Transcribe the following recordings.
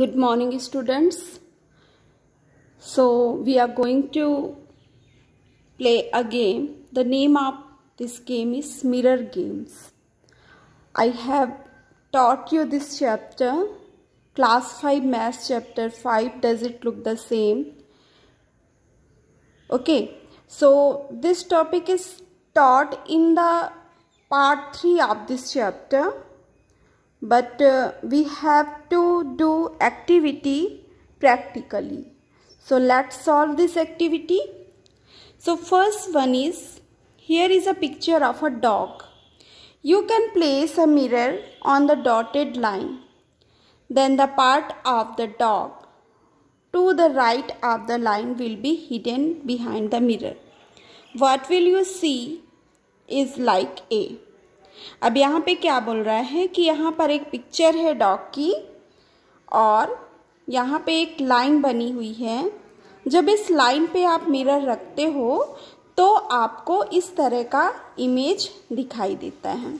good morning students so we are going to play a game the name of this game is mirror games i have taught you this chapter class 5 math chapter 5 does it look the same okay so this topic is taught in the part 3 of this chapter but uh, we have to do activity practically. So let's solve this activity. So first one is, here is a picture of a dog. You can place a mirror on the dotted line, then the part of the dog to the right of the line will be hidden behind the mirror. What will you see is like A. अब यहाँ पे क्या बोल रहा है कि यहाँ पर एक पिक्चर है डॉग की और यहाँ पे एक लाइन बनी हुई है जब इस लाइन पे आप मिरर रखते हो तो आपको इस तरह का इमेज दिखाई देता है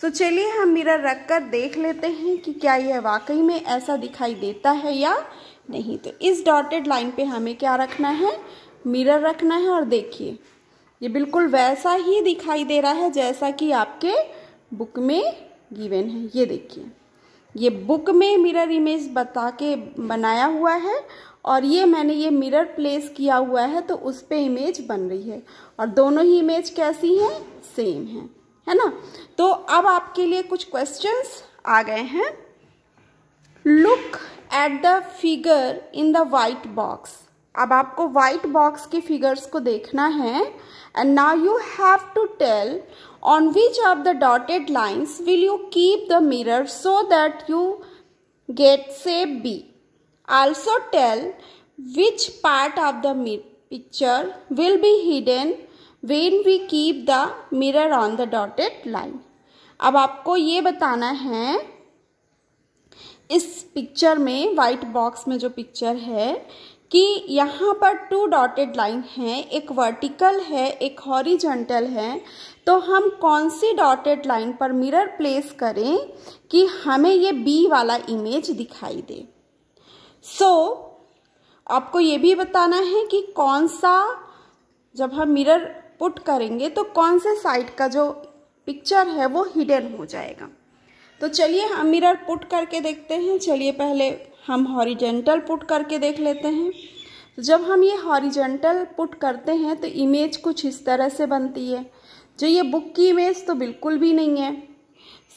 सो चलिए हम मिरर रख कर देख लेते हैं कि क्या यह वाकई में ऐसा दिखाई देता है या नहीं तो इस डॉटेड लाइन पे हमें क्या रखना है मिरर रखना है और देखिए ये बिल्कुल वैसा ही दिखाई दे रहा है जैसा कि आपके बुक में गिवन है ये देखिए ये बुक में मिरर इमेज बता के बनाया हुआ है और ये मैंने ये मिरर प्लेस किया हुआ है तो उस पर इमेज बन रही है और दोनों ही इमेज कैसी हैं सेम है है ना तो अब आपके लिए कुछ क्वेश्चंस आ गए हैं look at the figure in the white box अब आपको व्हाइट बॉक्स के फिगर्स को देखना है and now you have to tell on which of the dotted lines will you keep the mirror so that you get say B also tell which part of the picture will be hidden when we keep the mirror on the dotted line अब आपको ये बताना है इस picture में white box में जो picture है कि यहाँ पर टू डॉटेड लाइन है एक वर्टिकल है एक हॉरिजेंटल है तो हम कौन सी डॉटेड लाइन पर मिरर प्लेस करें कि हमें ये बी वाला इमेज दिखाई दे सो so, आपको ये भी बताना है कि कौन सा जब हम मिरर पुट करेंगे तो कौन से साइड का जो पिक्चर है वो हिडन हो जाएगा तो चलिए हम मिरर पुट करके देखते हैं चलिए पहले हम हॉरिजेंटल पुट करके देख लेते हैं तो जब हम ये हॉरिजेंटल पुट करते हैं तो इमेज कुछ इस तरह से बनती है जो ये बुक की इमेज तो बिल्कुल भी नहीं है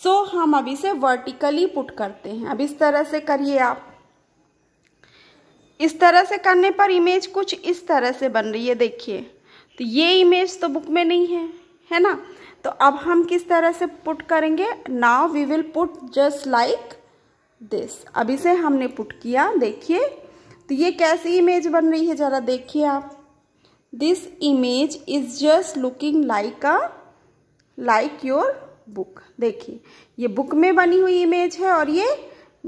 सो so, हम अभी से वर्टिकली पुट करते हैं अब इस तरह से करिए आप इस तरह से करने पर इमेज कुछ इस तरह से बन रही है देखिए तो ये इमेज तो बुक में नहीं है है ना तो अब हम किस तरह से पुट करेंगे now we will put just like this अब इसे हमने पुट किया देखिए तो ये कैसी इमेज बन रही है ज़रा देखिए आप this image is just looking like a like your book देखिए ये बुक में बनी हुई इमेज है और ये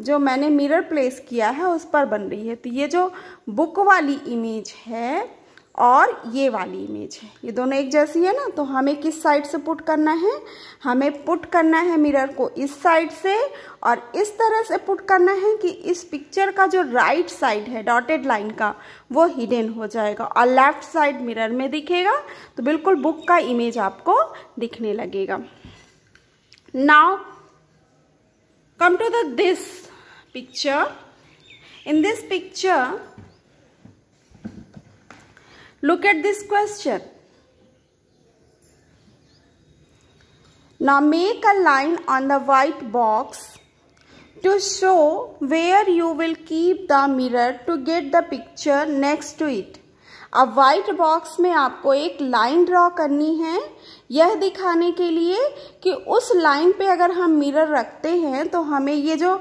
जो मैंने मिरर प्लेस किया है उस पर बन रही है तो ये जो बुक वाली इमेज है और ये वाली इमेज है ये दोनों एक जैसी है ना तो हमें किस साइड से पुट करना है हमें पुट करना है मिरर को इस साइड से और इस तरह से पुट करना है कि इस पिक्चर का जो राइट साइड है डॉटेड लाइन का वो हिडन हो जाएगा और लेफ्ट साइड मिरर में दिखेगा तो बिल्कुल बुक का इमेज आपको दिखने लगेगा now come to this picture in this picture Look at this question. Now make a line on the white box to show where you will keep the mirror to get the picture next to it. अब white box में आपको एक line draw करनी है यह दिखाने के लिए कि उस लाइन पे अगर हम मिरर रखते हैं तो हमें ये जो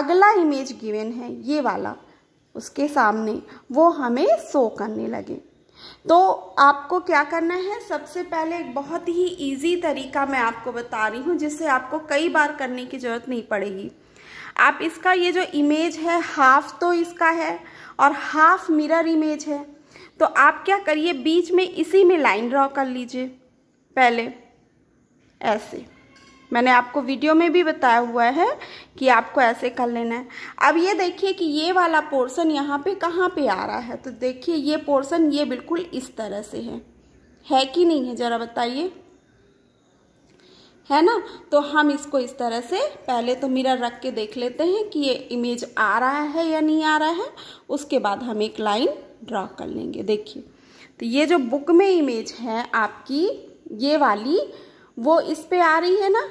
अगला इमेज गिवन है ये वाला उसके सामने वो हमें शो करने लगे तो आपको क्या करना है सबसे पहले एक बहुत ही इजी तरीका मैं आपको बता रही हूँ जिससे आपको कई बार करने की ज़रूरत नहीं पड़ेगी आप इसका ये जो इमेज है हाफ तो इसका है और हाफ मिरर इमेज है तो आप क्या करिए बीच में इसी में लाइन ड्रॉ कर लीजिए पहले ऐसे मैंने आपको वीडियो में भी बताया हुआ है कि आपको ऐसे कर लेना है अब ये देखिए कि ये वाला पोर्शन यहाँ पे कहाँ पे आ रहा है तो देखिए ये पोर्शन ये बिल्कुल इस तरह से है है कि नहीं है ज़रा बताइए है ना तो हम इसको इस तरह से पहले तो मिरर रख के देख लेते हैं कि ये इमेज आ रहा है या नहीं आ रहा है उसके बाद हम एक लाइन ड्रॉ कर लेंगे देखिए तो ये जो बुक में इमेज है आपकी ये वाली वो इस पे आ रही है ना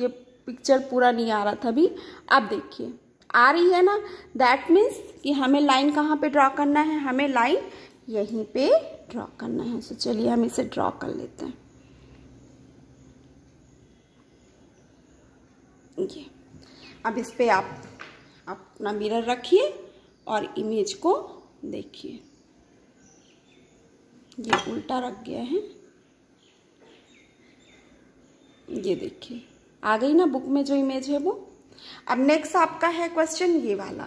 ये पिक्चर पूरा नहीं आ रहा था अभी आप देखिए आ रही है ना दैट मीन्स कि हमें लाइन कहाँ पे ड्रॉ करना है हमें लाइन यहीं पे ड्रॉ करना है सो चलिए हम इसे ड्रॉ कर लेते हैं ये अब इस पर आप अपना मिरर रखिए और इमेज को देखिए ये उल्टा रख गया है ये देखिए आ गई ना बुक में जो इमेज है वो अब नेक्स्ट आपका है क्वेश्चन ये वाला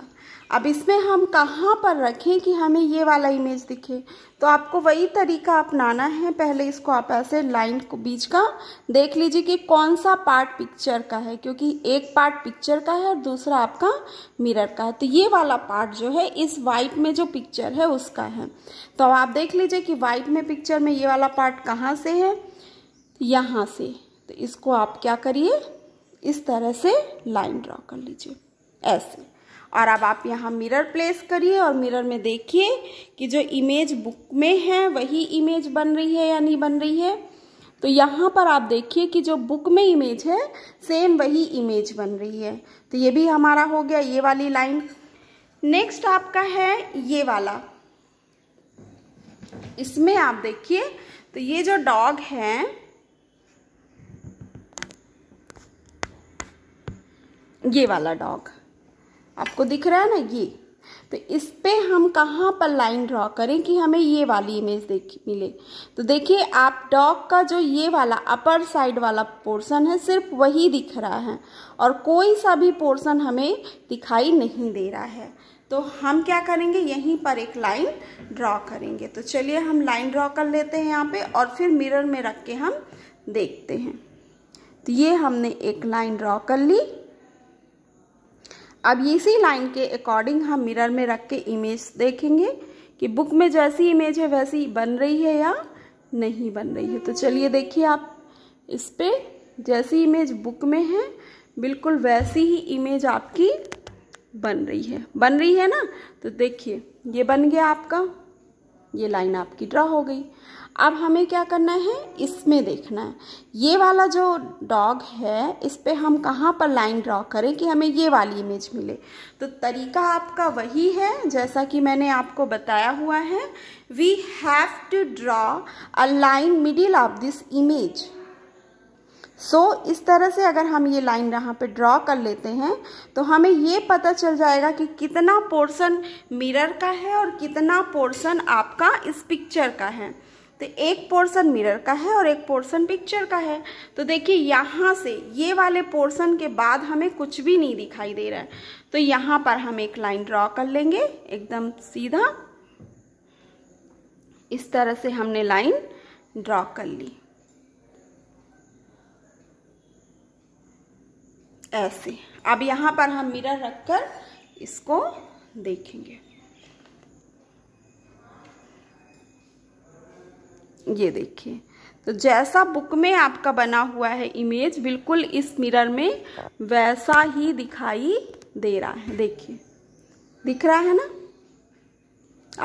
अब इसमें हम कहाँ पर रखें कि हमें ये वाला इमेज दिखे तो आपको वही तरीका अपनाना है पहले इसको आप ऐसे लाइन को बीच का देख लीजिए कि कौन सा पार्ट पिक्चर का है क्योंकि एक पार्ट पिक्चर का है और दूसरा आपका मिरर का है तो ये वाला पार्ट जो है इस वाइट में जो पिक्चर है उसका है तो आप देख लीजिए कि वाइट में पिक्चर में ये वाला पार्ट कहाँ से है यहाँ से तो इसको आप क्या करिए इस तरह से लाइन ड्रॉ कर लीजिए ऐसे और अब आप यहाँ मिरर प्लेस करिए और मिरर में देखिए कि जो इमेज बुक में है वही इमेज बन रही है या नहीं बन रही है तो यहाँ पर आप देखिए कि जो बुक में इमेज है सेम वही इमेज बन रही है तो ये भी हमारा हो गया ये वाली लाइन नेक्स्ट आपका है ये वाला इसमें आप देखिए तो ये जो डॉग है ये वाला डॉग आपको दिख रहा है ना ये तो इस पे हम कहाँ पर लाइन ड्रॉ करें कि हमें ये वाली इमेज देख मिले तो देखिए आप डॉग का जो ये वाला अपर साइड वाला पोर्शन है सिर्फ वही दिख रहा है और कोई सा भी पोर्शन हमें दिखाई नहीं दे रहा है तो हम क्या करेंगे यहीं पर एक लाइन ड्रॉ करेंगे तो चलिए हम लाइन ड्रॉ कर लेते हैं यहाँ पे और फिर मिरर में रख के हम देखते हैं तो ये हमने एक लाइन ड्रॉ कर ली अब इसी लाइन के अकॉर्डिंग हम मिरर में रख के इमेज देखेंगे कि बुक में जैसी इमेज है वैसी बन रही है या नहीं बन रही है तो चलिए देखिए आप इस पर जैसी इमेज बुक में है बिल्कुल वैसी ही इमेज आपकी बन रही है बन रही है ना तो देखिए ये बन गया आपका ये लाइन आपकी ड्रा हो गई अब हमें क्या करना है इसमें देखना है ये वाला जो डॉग है इस पर हम कहाँ पर लाइन ड्रॉ करें कि हमें ये वाली इमेज मिले तो तरीका आपका वही है जैसा कि मैंने आपको बताया हुआ है we have to draw a line middle of this image so so, इस तरह से अगर हम ये लाइन यहाँ पे ड्रॉ कर लेते हैं तो हमें ये पता चल जाएगा कि कितना पोर्शन मिरर का है और कितना पोर्शन आपका इस पिक्चर का है तो एक पोर्शन मिरर का है और एक पोर्शन पिक्चर का है तो देखिए यहाँ से ये वाले पोर्शन के बाद हमें कुछ भी नहीं दिखाई दे रहा है तो यहाँ पर हम एक लाइन ड्रॉ कर लेंगे एकदम सीधा इस तरह से हमने लाइन ड्रॉ कर ली ऐसे अब यहाँ पर हम मिरर रखकर इसको देखेंगे ये देखिए तो जैसा बुक में आपका बना हुआ है इमेज बिल्कुल इस मिरर में वैसा ही दिखाई दे रहा है देखिए दिख रहा है ना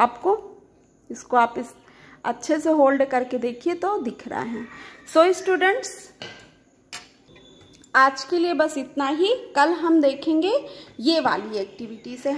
आपको इसको आप इस अच्छे से होल्ड करके देखिए तो दिख रहा है सो so, स्टूडेंट्स आज के लिए बस इतना ही कल हम देखेंगे ये वाली एक्टिविटी से